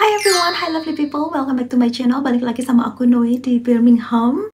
Hi everyone, hi lovely people, welcome back to my channel Balik lagi sama aku Noi di Birmingham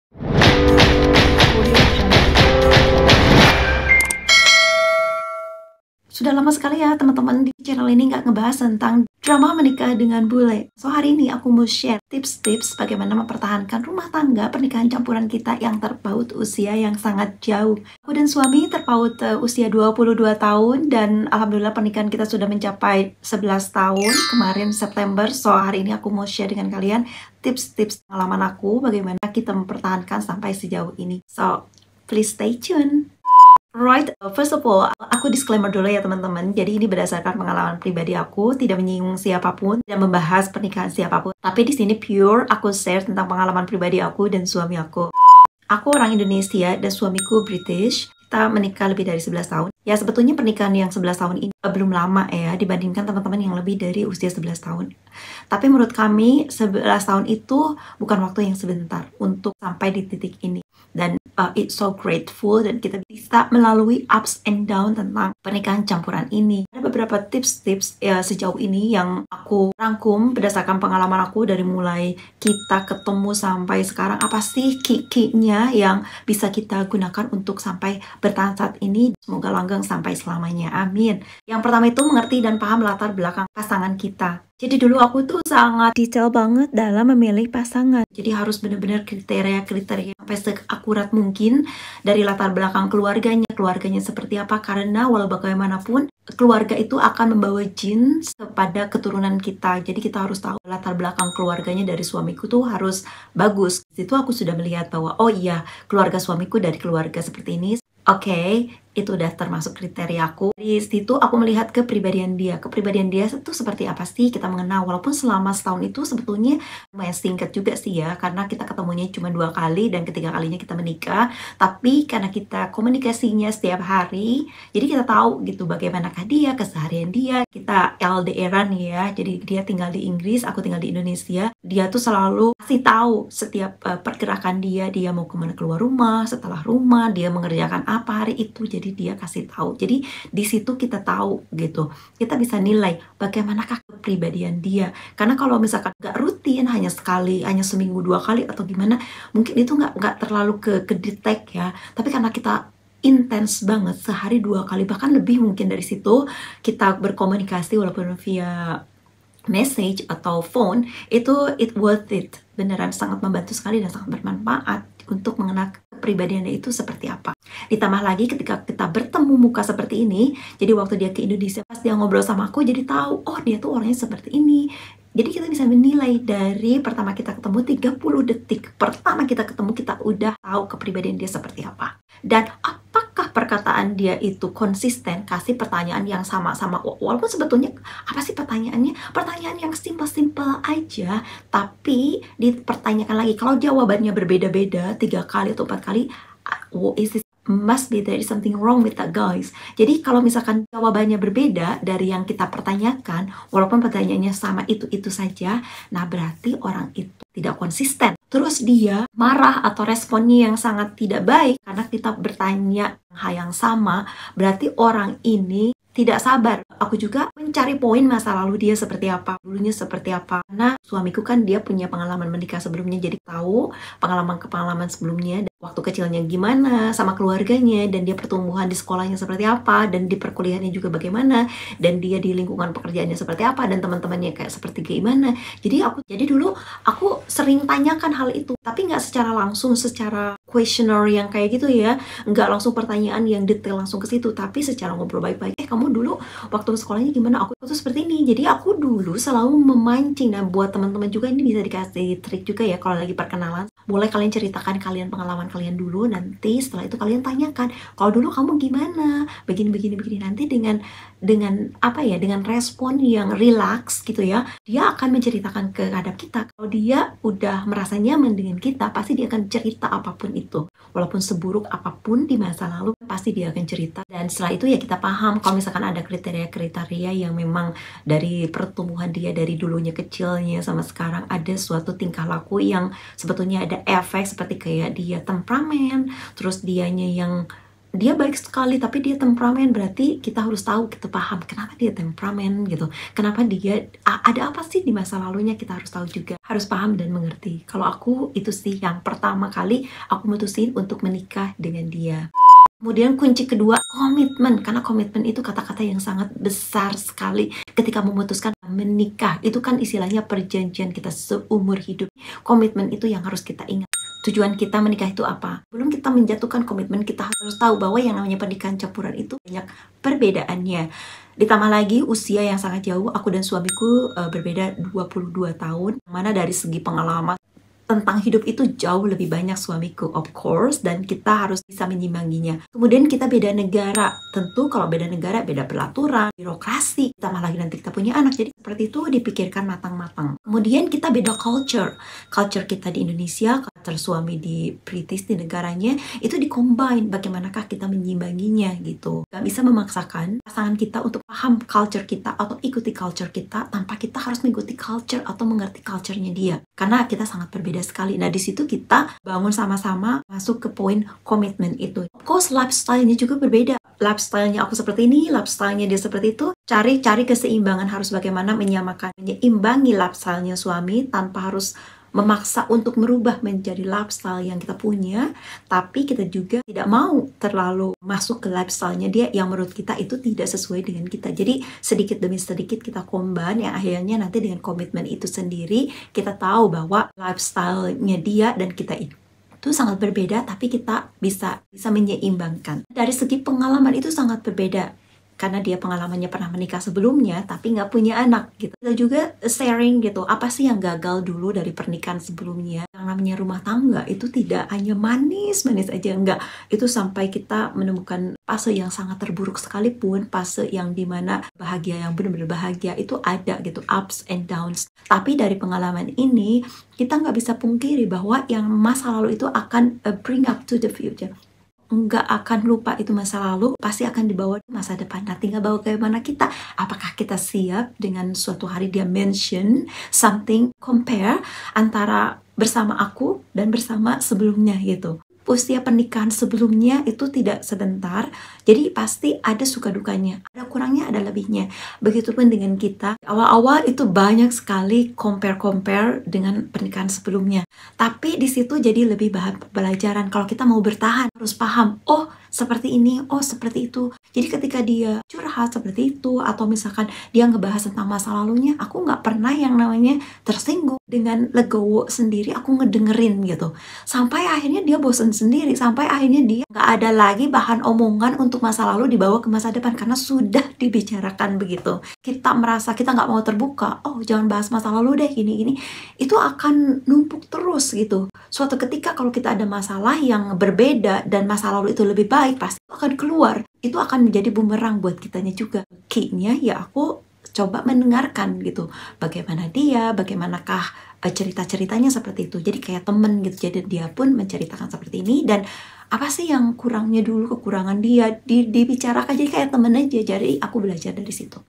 Sudah lama sekali ya teman-teman di channel ini nggak ngebahas tentang drama menikah dengan bule. So hari ini aku mau share tips-tips bagaimana mempertahankan rumah tangga pernikahan campuran kita yang terpaut usia yang sangat jauh. Aku dan suami terpaut uh, usia 22 tahun dan alhamdulillah pernikahan kita sudah mencapai 11 tahun kemarin September. So hari ini aku mau share dengan kalian tips-tips pengalaman aku bagaimana kita mempertahankan sampai sejauh ini. So please stay tune. Right, uh, first of all, aku disclaimer dulu ya teman-teman. Jadi ini berdasarkan pengalaman pribadi aku, tidak menyinggung siapapun, tidak membahas pernikahan siapapun. Tapi di sini pure aku share tentang pengalaman pribadi aku dan suami aku. Aku orang Indonesia dan suamiku British kita menikah lebih dari 11 tahun. Ya sebetulnya pernikahan yang 11 tahun ini belum lama ya dibandingkan teman-teman yang lebih dari usia 11 tahun. Tapi menurut kami 11 tahun itu bukan waktu yang sebentar untuk sampai di titik ini. Dan uh, it's so grateful dan kita bisa melalui ups and down tentang pernikahan campuran ini. Ada beberapa tips-tips ya sejauh ini yang aku rangkum berdasarkan pengalaman aku dari mulai kita ketemu sampai sekarang apa sih key-key-nya yang bisa kita gunakan untuk sampai bertahan saat ini, semoga langgeng sampai selamanya. Amin. Yang pertama itu mengerti dan paham latar belakang pasangan kita. Jadi dulu aku tuh sangat detail banget dalam memilih pasangan. Jadi harus benar-benar kriteria-kriteria sampai seakurat mungkin dari latar belakang keluarganya, keluarganya seperti apa karena walau bagaimanapun keluarga itu akan membawa jin kepada keturunan kita. Jadi kita harus tahu latar belakang keluarganya dari suamiku tuh harus bagus. Di situ aku sudah melihat bahwa oh iya, keluarga suamiku dari keluarga seperti ini, okay itu udah termasuk kriteriaku. Di situ aku melihat kepribadian dia. Kepribadian dia itu seperti apa sih kita mengenal. Walaupun selama setahun itu sebetulnya lumayan singkat juga sih ya. Karena kita ketemunya cuma dua kali dan ketiga kalinya kita menikah. Tapi karena kita komunikasinya setiap hari. Jadi kita tahu gitu bagaimanakah dia, keseharian dia. Kita LDRan ya. Jadi dia tinggal di Inggris, aku tinggal di Indonesia. Dia tuh selalu kasih tahu setiap eh, pergerakan dia. Dia mau kemana keluar rumah, setelah rumah. Dia mengerjakan apa hari itu. Jadi jadi dia kasih tahu jadi di situ kita tahu gitu kita bisa nilai bagaimanakah kepribadian dia karena kalau misalkan nggak rutin hanya sekali hanya seminggu dua kali atau gimana mungkin itu nggak nggak terlalu ke ke ya tapi karena kita intens banget sehari dua kali bahkan lebih mungkin dari situ kita berkomunikasi walaupun via message atau phone itu it worth it beneran sangat membantu sekali dan sangat bermanfaat untuk mengenal kepribadiannya itu seperti apa. Ditambah lagi ketika kita bertemu muka seperti ini, jadi waktu dia ke Indonesia pas dia ngobrol sama aku jadi tahu, oh dia tuh orangnya seperti ini, jadi kita bisa menilai dari pertama kita ketemu 30 detik. Pertama kita ketemu kita udah tahu kepribadian dia seperti apa. Dan apakah perkataan dia itu konsisten kasih pertanyaan yang sama-sama walaupun sebetulnya apa sih pertanyaannya? Pertanyaan yang simpel-simpel aja tapi dipertanyakan lagi. Kalau jawabannya berbeda-beda tiga kali atau empat kali, wow, is must be there is something wrong with that guys. Jadi kalau misalkan jawabannya berbeda dari yang kita pertanyakan, walaupun pertanyaannya sama itu-itu saja, nah berarti orang itu tidak konsisten. Terus dia marah atau responnya yang sangat tidak baik karena kita bertanya hal yang sama, berarti orang ini tidak sabar. Aku juga mencari poin masa lalu dia seperti apa, dulunya seperti apa. Nah suamiku kan dia punya pengalaman menikah sebelumnya, jadi tahu pengalaman-pengalaman sebelumnya waktu kecilnya gimana sama keluarganya dan dia pertumbuhan di sekolahnya seperti apa dan di perkuliahannya juga bagaimana dan dia di lingkungan pekerjaannya seperti apa dan teman-temannya kayak seperti gimana jadi aku jadi dulu aku sering tanyakan hal itu tapi nggak secara langsung secara questionnaire yang kayak gitu ya nggak langsung pertanyaan yang detail langsung ke situ tapi secara ngobrol baik-baik eh kamu dulu waktu sekolahnya gimana aku tuh seperti ini jadi aku dulu selalu memancing dan nah, buat teman-teman juga ini bisa dikasih trik juga ya kalau lagi perkenalan boleh kalian ceritakan kalian pengalaman kalian dulu nanti setelah itu kalian tanyakan kalau dulu kamu gimana begini begini begini nanti dengan dengan apa ya dengan respon yang relax gitu ya dia akan menceritakan kehadap kita kalau dia udah merasa nyaman dengan kita pasti dia akan cerita apapun itu walaupun seburuk apapun di masa lalu pasti dia akan cerita dan setelah itu ya kita paham kalau misalkan ada kriteria-kriteria yang memang dari pertumbuhan dia dari dulunya kecilnya sama sekarang ada suatu tingkah laku yang sebetulnya ada efek seperti kayak dia tempat temperamen, terus dianya yang dia baik sekali tapi dia temperamen berarti kita harus tahu kita paham kenapa dia temperamen gitu kenapa dia ada apa sih di masa lalunya kita harus tahu juga harus paham dan mengerti kalau aku itu sih yang pertama kali aku mutusin untuk menikah dengan dia Kemudian kunci kedua, komitmen. Karena komitmen itu kata-kata yang sangat besar sekali ketika memutuskan menikah. Itu kan istilahnya perjanjian kita seumur hidup. Komitmen itu yang harus kita ingat tujuan kita menikah itu apa. Belum kita menjatuhkan komitmen, kita harus tahu bahwa yang namanya pernikahan campuran itu banyak perbedaannya. Ditambah lagi usia yang sangat jauh, aku dan suamiku uh, berbeda 22 tahun, mana dari segi pengalaman tentang hidup itu jauh lebih banyak suamiku, of course, dan kita harus bisa menyimbanginya. Kemudian kita beda negara, tentu kalau beda negara beda peraturan, birokrasi, tambah lagi nanti kita punya anak, jadi seperti itu dipikirkan matang-matang. Kemudian kita beda culture, culture kita di Indonesia, culture suami di British di negaranya, itu dikombine, bagaimanakah kita menyimbanginya gitu. Gak bisa memaksakan pasangan kita untuk paham culture kita atau ikuti culture kita tanpa kita harus mengikuti culture atau mengerti culture-nya dia. Karena kita sangat berbeda berbeda sekali. Nah, di situ kita bangun sama-sama masuk ke poin komitmen itu. Of course, lifestyle-nya juga berbeda. Lifestyle-nya aku seperti ini, lifestyle-nya dia seperti itu. Cari-cari keseimbangan harus bagaimana menyamakan, menyeimbangi lifestyle-nya suami tanpa harus memaksa untuk merubah menjadi lifestyle yang kita punya, tapi kita juga tidak mau terlalu masuk ke lifestyle-nya dia yang menurut kita itu tidak sesuai dengan kita. Jadi sedikit demi sedikit kita komban yang akhirnya nanti dengan komitmen itu sendiri kita tahu bahwa lifestyle-nya dia dan kita itu itu sangat berbeda tapi kita bisa bisa menyeimbangkan. Dari segi pengalaman itu sangat berbeda karena dia pengalamannya pernah menikah sebelumnya tapi nggak punya anak gitu dan juga sharing gitu apa sih yang gagal dulu dari pernikahan sebelumnya yang namanya rumah tangga itu tidak hanya manis manis aja enggak itu sampai kita menemukan fase yang sangat terburuk sekalipun fase yang dimana bahagia yang benar-benar bahagia itu ada gitu ups and downs tapi dari pengalaman ini kita nggak bisa pungkiri bahwa yang masa lalu itu akan uh, bring up to the future nggak akan lupa itu masa lalu, pasti akan dibawa di masa depan. Nah, tinggal bawa ke mana kita, apakah kita siap dengan suatu hari dia mention something compare antara bersama aku dan bersama sebelumnya gitu usia pernikahan sebelumnya itu tidak sebentar. Jadi pasti ada suka dukanya, ada kurangnya, ada lebihnya. Begitupun dengan kita. Awal-awal itu banyak sekali compare-compare dengan pernikahan sebelumnya. Tapi di situ jadi lebih bahan pelajaran kalau kita mau bertahan harus paham, oh seperti ini, oh seperti itu. Jadi ketika dia curhat seperti itu atau misalkan dia ngebahas tentang masa lalunya, aku nggak pernah yang namanya tersinggung dengan legowo sendiri. Aku ngedengerin gitu sampai akhirnya dia bosen sendiri, sampai akhirnya dia nggak ada lagi bahan omongan untuk masa lalu dibawa ke masa depan karena sudah dibicarakan begitu. Kita merasa kita nggak mau terbuka, oh jangan bahas masa lalu deh gini ini itu akan numpuk terus gitu. Suatu ketika kalau kita ada masalah yang berbeda dan masa lalu itu lebih baik mulai pasti akan keluar itu akan menjadi bumerang buat kitanya juga kayaknya ya aku coba mendengarkan gitu bagaimana dia bagaimanakah eh, cerita-ceritanya seperti itu jadi kayak temen gitu jadi dia pun menceritakan seperti ini dan apa sih yang kurangnya dulu kekurangan dia di, dibicarakan jadi kayak temen aja jadi aku belajar dari situ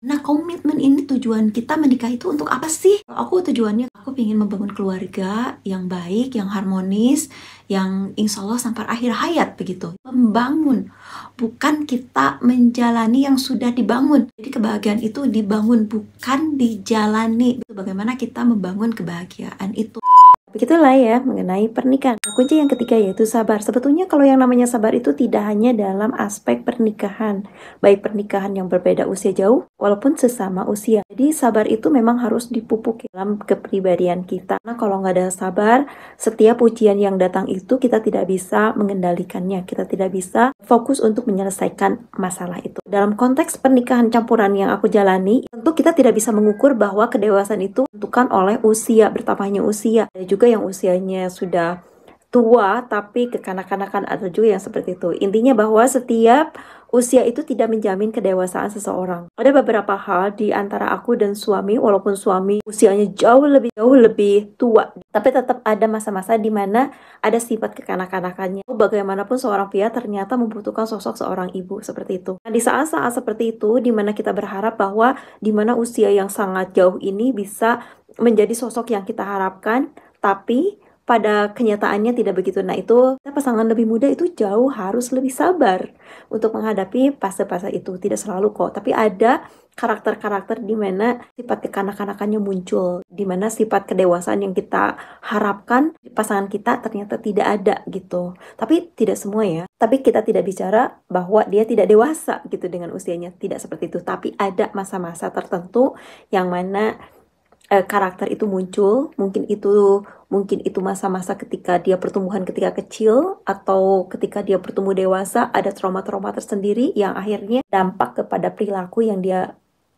Nah, komitmen ini tujuan kita menikah itu untuk apa sih? Aku tujuannya, aku ingin membangun keluarga yang baik, yang harmonis, yang insya Allah sampai akhir hayat begitu. Membangun, bukan kita menjalani yang sudah dibangun. Jadi kebahagiaan itu dibangun, bukan dijalani. Bagaimana kita membangun kebahagiaan itu Begitulah ya mengenai pernikahan. Kunci yang ketiga yaitu sabar. Sebetulnya kalau yang namanya sabar itu tidak hanya dalam aspek pernikahan, baik pernikahan yang berbeda usia jauh walaupun sesama usia. Jadi sabar itu memang harus dipupuk dalam kepribadian kita. Karena kalau nggak ada sabar, setiap ujian yang datang itu kita tidak bisa mengendalikannya, kita tidak bisa fokus untuk menyelesaikan masalah itu. Dalam konteks pernikahan campuran yang aku jalani, tentu kita tidak bisa mengukur bahwa kedewasaan itu ditentukan oleh usia bertambahnya usia. ada juga juga yang usianya sudah tua tapi kekanak-kanakan ada juga yang seperti itu. Intinya bahwa setiap usia itu tidak menjamin kedewasaan seseorang. Ada beberapa hal di antara aku dan suami walaupun suami usianya jauh lebih jauh lebih tua, tapi tetap ada masa-masa di mana ada sifat kekanak-kanakannya. Bagaimanapun seorang pria ternyata membutuhkan sosok seorang ibu seperti itu. Nah, di saat-saat seperti itu di mana kita berharap bahwa di mana usia yang sangat jauh ini bisa menjadi sosok yang kita harapkan tapi pada kenyataannya tidak begitu. Nah itu pasangan lebih muda itu jauh harus lebih sabar untuk menghadapi fase-fase itu. Tidak selalu kok, tapi ada karakter-karakter di mana sifat kekanak-kanakannya muncul, di mana sifat kedewasaan yang kita harapkan di pasangan kita ternyata tidak ada gitu. Tapi tidak semua ya. Tapi kita tidak bicara bahwa dia tidak dewasa gitu dengan usianya, tidak seperti itu. Tapi ada masa-masa tertentu yang mana eh, karakter itu muncul mungkin itu mungkin itu masa-masa ketika dia pertumbuhan ketika kecil atau ketika dia bertumbuh dewasa ada trauma-trauma tersendiri yang akhirnya dampak kepada perilaku yang dia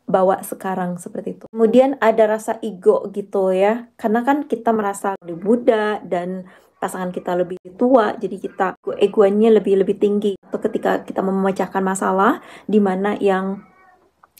bawa sekarang seperti itu. Kemudian ada rasa ego gitu ya, karena kan kita merasa lebih muda dan pasangan kita lebih tua, jadi kita egoannya lebih lebih tinggi. Atau ketika kita memecahkan masalah, di mana yang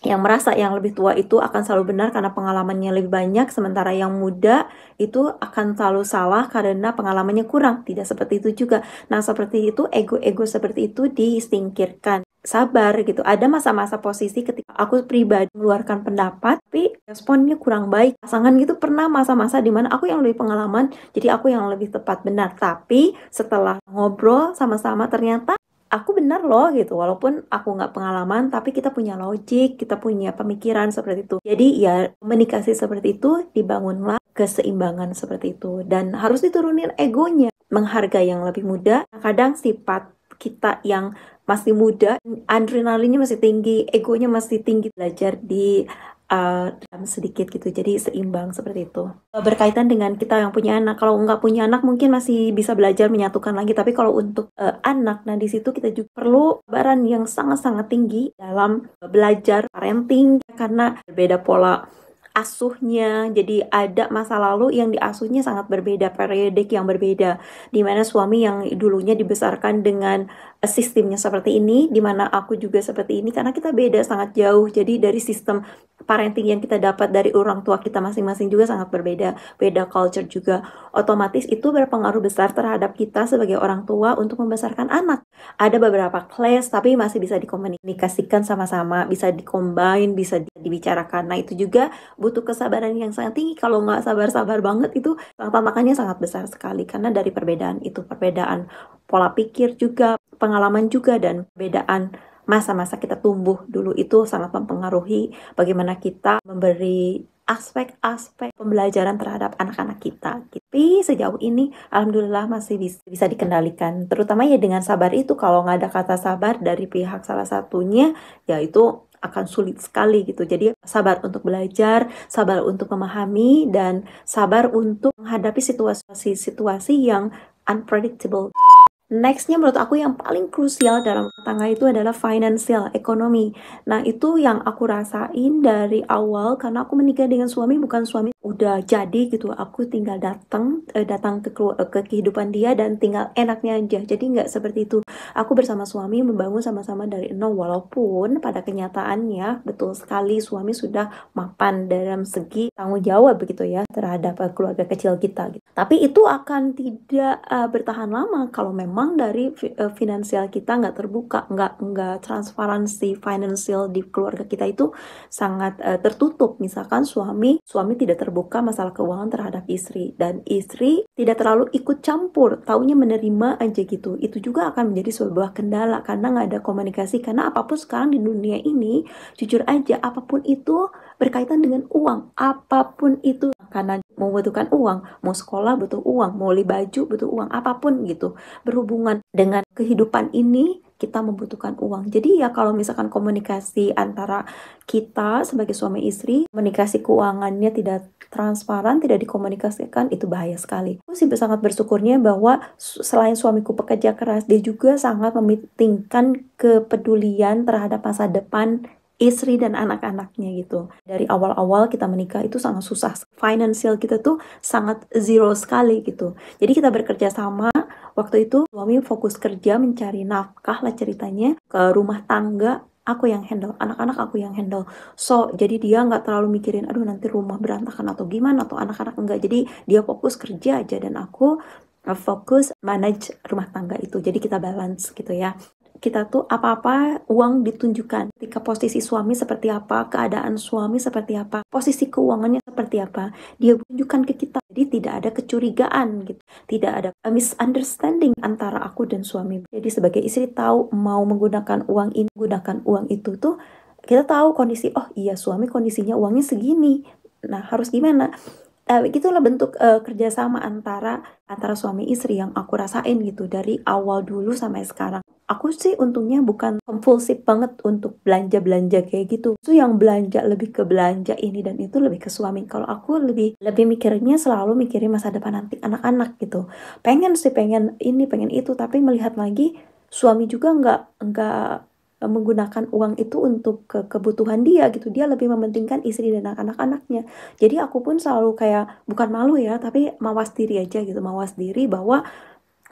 yang merasa yang lebih tua itu akan selalu benar karena pengalamannya lebih banyak, sementara yang muda itu akan selalu salah karena pengalamannya kurang. Tidak seperti itu juga. Nah, seperti itu, ego-ego seperti itu disingkirkan. Sabar gitu. Ada masa-masa posisi ketika aku pribadi mengeluarkan pendapat, tapi responnya kurang baik. Pasangan gitu pernah masa-masa dimana aku yang lebih pengalaman, jadi aku yang lebih tepat benar. Tapi setelah ngobrol sama-sama ternyata aku benar loh gitu walaupun aku nggak pengalaman tapi kita punya logik kita punya pemikiran seperti itu jadi ya komunikasi seperti itu dibangunlah keseimbangan seperti itu dan harus diturunin egonya menghargai yang lebih muda kadang sifat kita yang masih muda adrenalinnya masih tinggi egonya masih tinggi belajar di uh, sedikit gitu jadi seimbang seperti itu berkaitan dengan kita yang punya anak kalau nggak punya anak mungkin masih bisa belajar menyatukan lagi tapi kalau untuk uh, anak nah di situ kita juga perlu baran yang sangat-sangat tinggi dalam eh, belajar parenting karena berbeda pola asuhnya. Jadi ada masa lalu yang diasuhnya sangat berbeda, periodik yang berbeda. Dimana suami yang dulunya dibesarkan dengan sistemnya seperti ini, di mana aku juga seperti ini, karena kita beda sangat jauh. Jadi dari sistem parenting yang kita dapat dari orang tua kita masing-masing juga sangat berbeda, beda culture juga. Otomatis itu berpengaruh besar terhadap kita sebagai orang tua untuk membesarkan anak. Ada beberapa class, tapi masih bisa dikomunikasikan sama-sama, bisa dikombin, bisa dibicarakan. Nah itu juga butuh kesabaran yang sangat tinggi. Kalau nggak sabar-sabar banget itu tantangannya sangat besar sekali karena dari perbedaan itu perbedaan pola pikir juga, pengalaman juga, dan perbedaan masa-masa kita tumbuh dulu itu sangat mempengaruhi bagaimana kita memberi aspek-aspek pembelajaran terhadap anak-anak kita. Tapi sejauh ini alhamdulillah masih bisa, dikendalikan. Terutama ya dengan sabar itu kalau nggak ada kata sabar dari pihak salah satunya ya itu akan sulit sekali gitu. Jadi sabar untuk belajar, sabar untuk memahami dan sabar untuk menghadapi situasi-situasi yang unpredictable. Nextnya menurut aku yang paling krusial dalam tangga itu adalah financial, ekonomi. Nah itu yang aku rasain dari awal karena aku menikah dengan suami bukan suami udah jadi gitu aku tinggal datang uh, eh, datang ke ke kehidupan dia dan tinggal enaknya aja jadi nggak seperti itu aku bersama suami membangun sama-sama dari nol walaupun pada kenyataannya betul sekali suami sudah mapan dalam segi tanggung jawab begitu ya terhadap eh, keluarga kecil kita gitu. tapi itu akan tidak uh, bertahan lama kalau memang dari uh, finansial kita nggak terbuka nggak nggak transparansi finansial di keluarga kita itu sangat uh, tertutup misalkan suami suami tidak ter terbuka masalah keuangan terhadap istri dan istri tidak terlalu ikut campur, taunya menerima aja gitu. Itu juga akan menjadi sebuah kendala karena nggak ada komunikasi karena apapun sekarang di dunia ini jujur aja apapun itu berkaitan dengan uang, apapun itu. Karena membutuhkan uang, mau sekolah butuh uang, mau beli baju butuh uang, apapun gitu. Berhubungan dengan kehidupan ini kita membutuhkan uang. Jadi ya kalau misalkan komunikasi antara kita sebagai suami istri, komunikasi keuangannya tidak transparan, tidak dikomunikasikan, itu bahaya sekali. Aku sih sangat bersyukurnya bahwa selain suamiku pekerja keras, dia juga sangat memitingkan kepedulian terhadap masa depan istri dan anak-anaknya gitu. Dari awal-awal kita menikah itu sangat susah. Financial kita tuh sangat zero sekali gitu. Jadi kita bekerja sama waktu itu suami fokus kerja mencari nafkah lah ceritanya ke rumah tangga aku yang handle, anak-anak aku yang handle. So, jadi dia nggak terlalu mikirin, aduh nanti rumah berantakan atau gimana, atau anak-anak enggak. Jadi dia fokus kerja aja dan aku fokus manage rumah tangga itu. Jadi kita balance gitu ya kita tuh apa-apa uang ditunjukkan. Ketika posisi suami seperti apa, keadaan suami seperti apa, posisi keuangannya seperti apa, dia tunjukkan ke kita. Jadi tidak ada kecurigaan gitu, tidak ada misunderstanding antara aku dan suami. Jadi sebagai istri tahu mau menggunakan uang ini, gunakan uang itu tuh kita tahu kondisi oh iya suami kondisinya uangnya segini. Nah, harus gimana? Uh, gitulah bentuk uh, kerjasama antara antara suami istri yang aku rasain gitu dari awal dulu sampai sekarang. Aku sih untungnya bukan kompulsif banget untuk belanja-belanja kayak gitu. Itu yang belanja lebih ke belanja ini dan itu lebih ke suami. Kalau aku lebih lebih mikirnya selalu mikirin masa depan nanti anak-anak gitu. Pengen sih pengen ini pengen itu tapi melihat lagi suami juga nggak nggak Eh, menggunakan uang itu untuk ke kebutuhan dia gitu dia lebih mementingkan istri dan anak-anaknya jadi aku pun selalu kayak bukan malu ya tapi mawas diri aja gitu mawas diri bahwa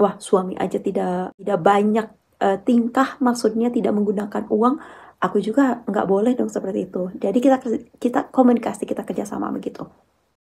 wah suami aja tidak tidak banyak uh, tingkah maksudnya tidak menggunakan uang aku juga nggak boleh dong seperti itu jadi kita kita komunikasi kita kerjasama begitu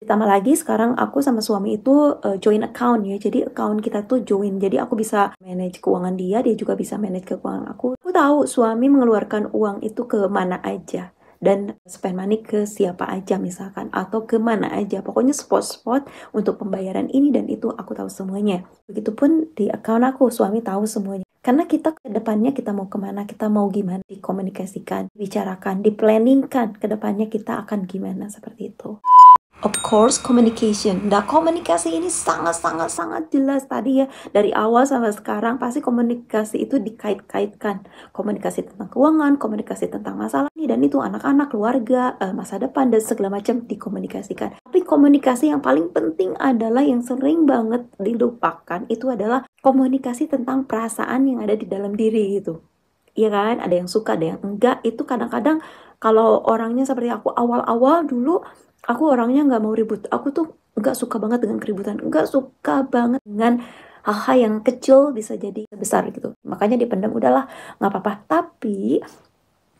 Ditambah lagi sekarang aku sama suami itu uh, join account ya. Jadi account kita tuh join. Jadi aku bisa manage keuangan dia, dia juga bisa manage keuangan aku. Aku tahu suami mengeluarkan uang itu ke mana aja dan spend money ke siapa aja misalkan atau kemana aja pokoknya spot-spot untuk pembayaran ini dan itu aku tahu semuanya begitupun di account aku suami tahu semuanya karena kita ke depannya kita mau kemana, kita mau gimana, dikomunikasikan, dibicarakan, diplanningkan ke depannya kita akan gimana seperti itu. Of course, communication. Nah, komunikasi ini sangat-sangat-sangat jelas tadi ya. Dari awal sampai sekarang pasti komunikasi itu dikait-kaitkan. Komunikasi tentang keuangan, komunikasi tentang masalah ini dan itu anak-anak, keluarga, eh, masa depan dan segala macam dikomunikasikan. Tapi komunikasi yang paling penting adalah yang sering banget dilupakan itu adalah komunikasi tentang perasaan yang ada di dalam diri gitu. Iya kan? Ada yang suka, ada yang enggak. Itu kadang-kadang kalau orangnya seperti aku awal-awal dulu aku orangnya nggak mau ribut aku tuh nggak suka banget dengan keributan nggak suka banget dengan hal-hal yang kecil bisa jadi besar gitu makanya dipendam udahlah nggak apa-apa tapi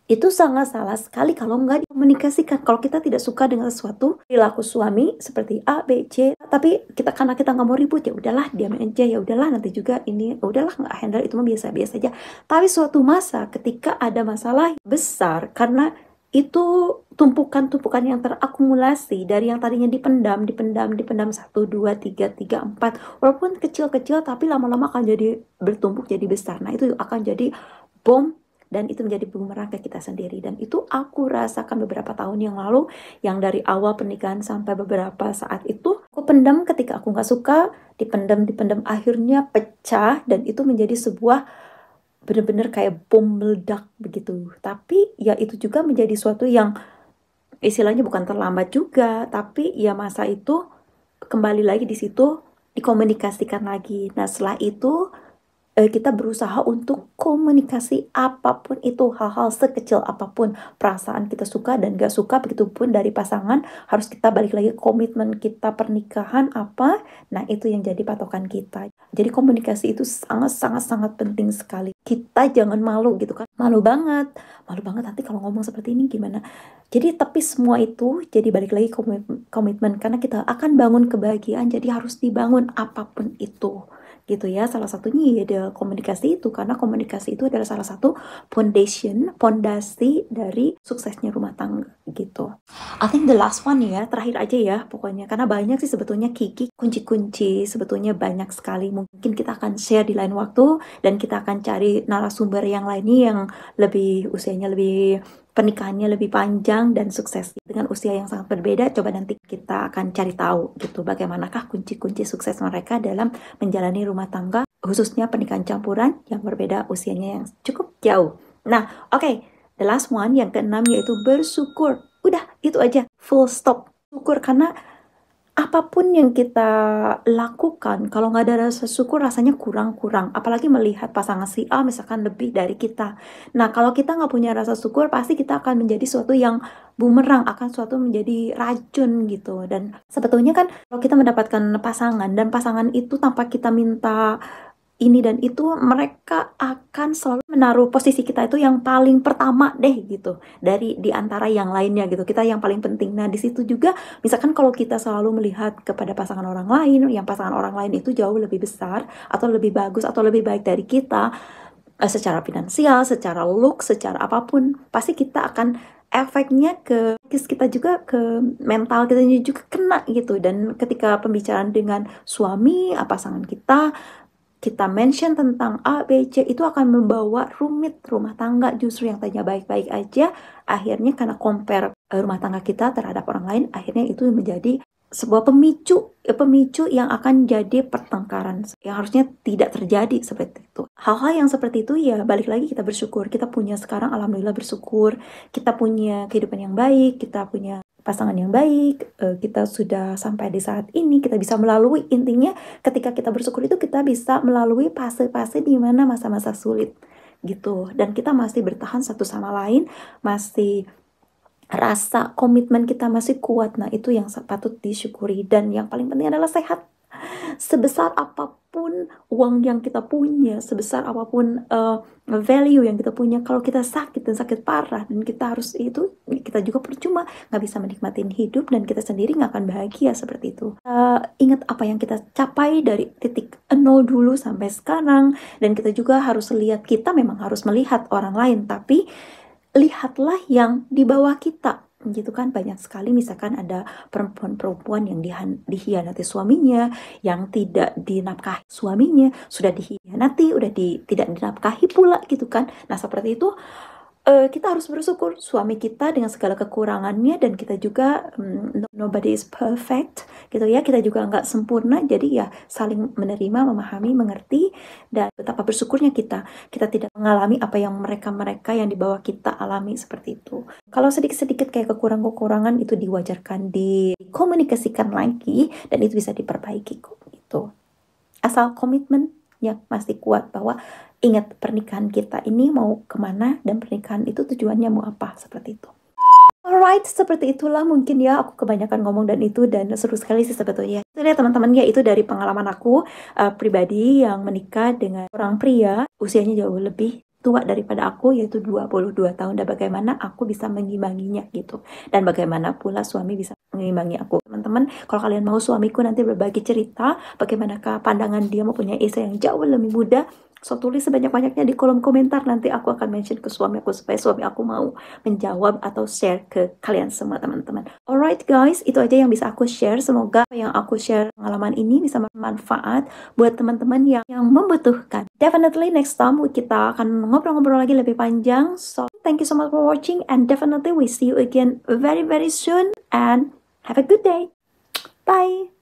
itu sangat salah sekali kalau nggak dikomunikasikan. Kalau kita tidak suka dengan sesuatu perilaku suami seperti A, B, C, tapi kita karena kita nggak mau ribut ya udahlah diam aja ya udahlah nanti juga ini ya udahlah nggak handle itu mah biasa-biasa aja. Tapi suatu masa ketika ada masalah besar karena itu tumpukan-tumpukan yang terakumulasi dari yang tadinya dipendam, dipendam, dipendam satu, dua, tiga, tiga, empat walaupun kecil-kecil tapi lama-lama akan jadi bertumpuk jadi besar nah itu akan jadi bom dan itu menjadi bumerang ke kita sendiri dan itu aku rasakan beberapa tahun yang lalu yang dari awal pernikahan sampai beberapa saat itu aku pendam ketika aku nggak suka dipendam dipendam akhirnya pecah dan itu menjadi sebuah benar-benar kayak bom meledak begitu. Tapi ya itu juga menjadi suatu yang istilahnya bukan terlambat juga, tapi ya masa itu kembali lagi di situ dikomunikasikan lagi. Nah setelah itu Eh, kita berusaha untuk komunikasi apapun itu hal-hal sekecil apapun perasaan kita suka dan gak suka begitu pun dari pasangan harus kita balik lagi komitmen kita pernikahan apa nah itu yang jadi patokan kita jadi komunikasi itu sangat sangat sangat penting sekali kita jangan malu gitu kan malu banget malu banget nanti kalau ngomong seperti ini gimana jadi tapi semua itu jadi balik lagi komitmen karena kita akan bangun kebahagiaan jadi harus dibangun apapun itu gitu ya salah satunya ya ada komunikasi itu karena komunikasi itu adalah salah satu foundation fondasi dari suksesnya rumah tangga gitu I think the last one ya terakhir aja ya pokoknya karena banyak sih sebetulnya kiki kunci-kunci sebetulnya banyak sekali mungkin kita akan share di lain waktu dan kita akan cari narasumber yang lainnya yang lebih usianya lebih pernikahannya lebih panjang dan sukses dengan usia yang sangat berbeda coba nanti kita akan cari tahu gitu bagaimanakah kunci-kunci sukses mereka dalam menjalani rumah tangga khususnya pernikahan campuran yang berbeda usianya yang cukup jauh nah oke okay. the last one yang keenam yaitu bersyukur udah itu aja full stop syukur karena apapun yang kita lakukan, kalau nggak ada rasa syukur rasanya kurang-kurang. Apalagi melihat pasangan si A misalkan lebih dari kita. Nah kalau kita nggak punya rasa syukur pasti kita akan menjadi suatu yang bumerang, akan suatu menjadi racun gitu. Dan sebetulnya kan kalau kita mendapatkan pasangan dan pasangan itu tanpa kita minta ini dan itu mereka akan selalu menaruh posisi kita itu yang paling pertama deh gitu dari di antara yang lainnya gitu kita yang paling penting nah di situ juga misalkan kalau kita selalu melihat kepada pasangan orang lain yang pasangan orang lain itu jauh lebih besar atau lebih bagus atau lebih baik dari kita eh, secara finansial, secara look, secara apapun, pasti kita akan efeknya ke kis kita juga ke mental kita juga kena gitu dan ketika pembicaraan dengan suami eh, pasangan kita kita mention tentang A, B, C itu akan membawa rumit rumah tangga justru yang tanya baik-baik aja akhirnya karena compare eh, rumah tangga kita terhadap orang lain akhirnya itu menjadi sebuah pemicu eh, pemicu yang akan jadi pertengkaran yang harusnya tidak terjadi seperti itu hal-hal yang seperti itu ya balik lagi kita bersyukur kita punya sekarang alhamdulillah bersyukur kita punya kehidupan yang baik kita punya pasangan yang baik, eh, kita sudah sampai di saat ini, kita bisa melalui intinya ketika kita bersyukur itu kita bisa melalui fase-fase di mana masa-masa sulit gitu dan kita masih bertahan satu sama lain, masih rasa komitmen kita masih kuat. Nah, itu yang patut disyukuri dan yang paling penting adalah sehat sebesar apapun uang yang kita punya, sebesar apapun uh, value yang kita punya, kalau kita sakit dan sakit parah dan kita harus itu, kita juga percuma nggak bisa menikmati hidup dan kita sendiri nggak akan bahagia seperti itu. Uh, ingat apa yang kita capai dari titik nol dulu sampai sekarang dan kita juga harus lihat kita memang harus melihat orang lain, tapi lihatlah yang di bawah kita gitu kan banyak sekali misalkan ada perempuan-perempuan yang dihianati suaminya yang tidak dinapkahi suaminya sudah dihianati udah di, tidak dinapkahi pula gitu kan nah seperti itu uh, kita harus bersyukur suami kita dengan segala kekurangannya dan kita juga um, nobody is perfect gitu ya kita juga nggak sempurna jadi ya saling menerima memahami mengerti dan betapa bersyukurnya kita kita tidak mengalami apa yang mereka mereka yang dibawa kita alami seperti itu kalau sedikit sedikit kayak kekurangan kekurangan itu diwajarkan dikomunikasikan lagi dan itu bisa diperbaiki kok gitu asal komitmen ya masih kuat bahwa ingat pernikahan kita ini mau kemana dan pernikahan itu tujuannya mau apa seperti itu. Alright, seperti itulah mungkin ya aku kebanyakan ngomong dan itu dan seru sekali sih sebetulnya. Itu ya teman-teman ya itu dari pengalaman aku uh, pribadi yang menikah dengan orang pria usianya jauh lebih tua daripada aku yaitu 22 tahun dan bagaimana aku bisa mengimbanginya gitu dan bagaimana pula suami bisa mengimbangi aku teman-teman kalau kalian mau suamiku nanti berbagi cerita bagaimanakah pandangan dia mempunyai istri yang jauh lebih muda so tulis sebanyak-banyaknya di kolom komentar nanti aku akan mention ke suami aku supaya suami aku mau menjawab atau share ke kalian semua teman-teman alright guys itu aja yang bisa aku share semoga yang aku share pengalaman ini bisa bermanfaat buat teman-teman yang, yang membutuhkan definitely next time kita akan ngobrol-ngobrol lagi lebih panjang so thank you so much for watching and definitely we see you again very very soon and Have a good day. Bye.